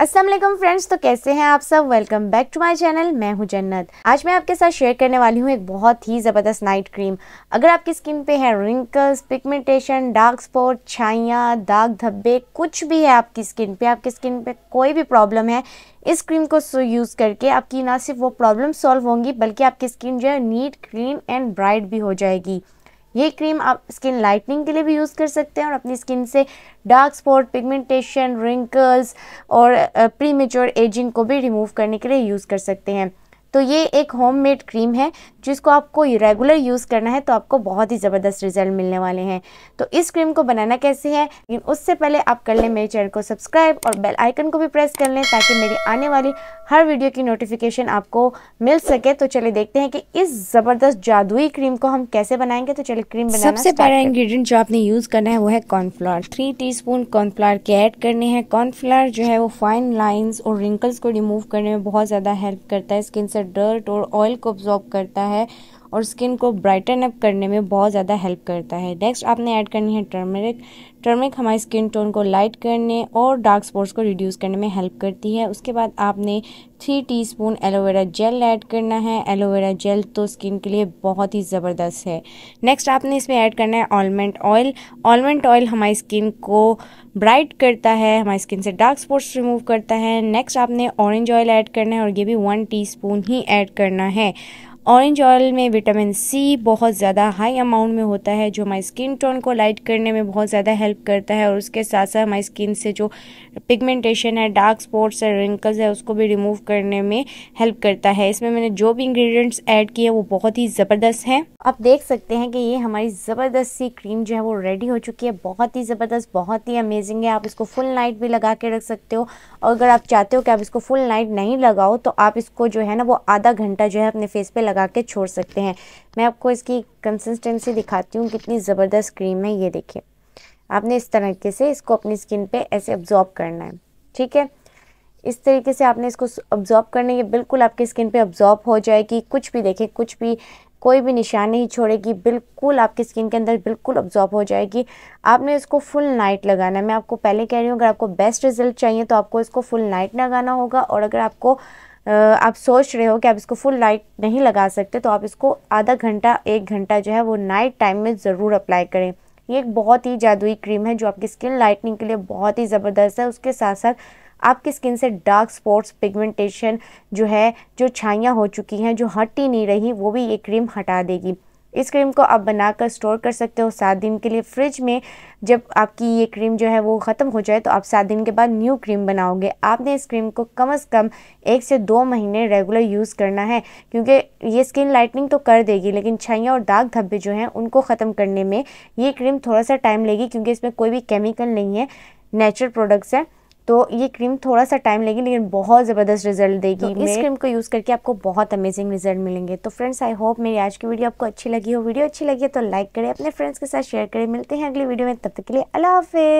Aslam friends तो कैसे हैं आप सब welcome back to my channel मैं हूं जन्नत आज मैं आपके साथ शेयर करने वाली हूं एक बहुत ही ज़बरदस्त नाइट क्रीम अगर आपकी स्किन पे है रिंकल्स पिगमेंटेशन डार्क स्पॉट छाइयाँ दाग धब्बे कुछ भी है आपकी स्किन पे आपकी स्किन पे कोई भी प्रॉब्लम है इस क्रीम को यूज़ करके आपकी ना सिर्फ वो प्रॉब्लम सॉल्व होंगी बल्कि आपकी स्किन जो है नीट क्लीन एंड ब्राइट भी हो जाएगी ये क्रीम आप स्किन लाइटनिंग के लिए भी यूज़ कर सकते हैं और अपनी स्किन से डार्क स्पॉट पिगमेंटेशन रिंकल्स और प्रीमेच्योर uh, एजिंग को भी रिमूव करने के लिए यूज़ कर सकते हैं तो ये एक होममेड क्रीम है जिसको आपको रेगुलर यूज़ करना है तो आपको बहुत ही ज़बरदस्त रिजल्ट मिलने वाले हैं तो इस क्रीम को बनाना कैसे है लेकिन उससे पहले आप कर लें मेरे चैनल को सब्सक्राइब और बेल आइकन को भी प्रेस कर लें ताकि मेरी आने वाली हर वीडियो की नोटिफिकेशन आपको मिल सके तो चलिए देखते हैं कि इस ज़बरदस्त जादुई क्रीम को हम कैसे बनाएंगे तो चलिए क्रीम बनाना सबसे पहला इंग्रीडियंट जो आपने यूज़ करना है वो है cornflour three teaspoon cornflour के ऐड करने हैं कॉर्नफ्लावर जो है वो फाइन लाइन्स और रिंकल्स को रिमूव करने में बहुत ज़्यादा हेल्प करता है स्किन से से डर्ट और ऑयल को ऑब्जॉर्ब करता है और स्किन को ब्राइटन अप करने में बहुत ज़्यादा हेल्प करता है नेक्स्ट आपने ऐड करनी है टर्मरिक टर्मरिक हमारी स्किन टोन को लाइट करने और डार्क स्पॉट्स को रिड्यूस करने में हेल्प करती है उसके बाद आपने three teaspoon aloe vera gel add करना है एलोवेरा जेल तो स्किन के लिए बहुत ही ज़बरदस्त है नेक्स्ट आपने इसमें ऐड करना है ऑलमंड ऑयल ऑलमंड ऑयल हमारी स्किन को ब्राइट करता है हमारी स्किन से डार्क स्पॉट्स रिमूव करता है नेक्स्ट आपने ऑरेंज ऑयल ऐड करना है और ये भी वन टीस्पून ही ऐड करना है ऑरेंज ऑयल में विटामिन सी बहुत ज़्यादा हाई अमाउंट में होता है जो हमारी स्किन टोन को लाइट करने में बहुत ज़्यादा हेल्प करता है और उसके साथ साथ हमारी स्किन से जो पिगमेंटेशन है डार्क स्पॉट्स है रिंकल्स है उसको भी रिमूव करने में हेल्प करता है इसमें मैंने जो भी इंग्रेडिएंट्स ऐड किए वो बहुत ही ज़बरदस्त हैं आप देख सकते हैं कि ये हमारी ज़बरदस्त सी क्रीम जो है वो रेडी हो चुकी है बहुत ही ज़बरदस्त बहुत ही अमेजिंग है आप इसको फुल नाइट भी लगा के रख सकते हो और अगर आप चाहते हो कि आप इसको फुल नाइट नहीं लगाओ तो आप इसको जो है ना वो आधा घंटा जो है अपने फेस पे लगा लगा के छोड़ सकते हैं मैं आपको इसकी कंसिस्टेंसी दिखाती हूँ कितनी ज़बरदस्त क्रीम है ये देखिए आपने इस तरीके से इसको अपनी स्किन पे ऐसे अब्जॉर्ब करना है ठीक है इस तरीके से आपने इसको अब्जॉर्ब है ये बिल्कुल आपके स्किन पे अब्जॉर्ब हो जाएगी कुछ भी देखें कुछ भी कोई भी निशान नहीं छोड़ेगी बिल्कुल आपके स्किन के अंदर बिल्कुल अब्जॉर्ब हो जाएगी आपने इसको फुल नाइट लगाना है मैं आपको पहले कह रही हूँ अगर आपको बेस्ट रिजल्ट चाहिए तो आपको इसको फुल नाइट लगाना होगा और अगर आपको आप सोच रहे हो कि आप इसको फुल लाइट नहीं लगा सकते तो आप इसको आधा घंटा एक घंटा जो है वो नाइट टाइम में ज़रूर अप्लाई करें ये एक बहुत ही जादुई क्रीम है जो आपकी स्किन लाइटनिंग के लिए बहुत ही ज़बरदस्त है उसके साथ साथ आपकी स्किन से डार्क स्पॉट्स पिगमेंटेशन जो है जो छाइयाँ हो चुकी हैं जो हट ही नहीं रही वो भी ये क्रीम हटा देगी इस क्रीम को आप बनाकर स्टोर कर सकते हो सात दिन के लिए फ्रिज में जब आपकी ये क्रीम जो है वो ख़त्म हो जाए तो आप सात दिन के बाद न्यू क्रीम बनाओगे आपने इस क्रीम को कम से कम एक से दो महीने रेगुलर यूज़ करना है क्योंकि ये स्किन लाइटनिंग तो कर देगी लेकिन छाइयाँ और दाग धब्बे जो हैं उनको ख़त्म करने में ये क्रीम थोड़ा सा टाइम लेगी क्योंकि इसमें कोई भी केमिकल नहीं है नेचुरल प्रोडक्ट्स हैं तो ये क्रीम थोड़ा सा टाइम लेगी लेकिन बहुत ज़बरदस्त रिजल्ट देगी तो इस क्रीम को यूज़ करके आपको बहुत अमेजिंग रिजल्ट मिलेंगे तो फ्रेंड्स आई होप मेरी आज की वीडियो आपको अच्छी लगी हो वीडियो अच्छी लगी है तो लाइक करें अपने फ्रेंड्स के साथ शेयर करें मिलते हैं अगली वीडियो में तब तक के लिए अला हाफिज़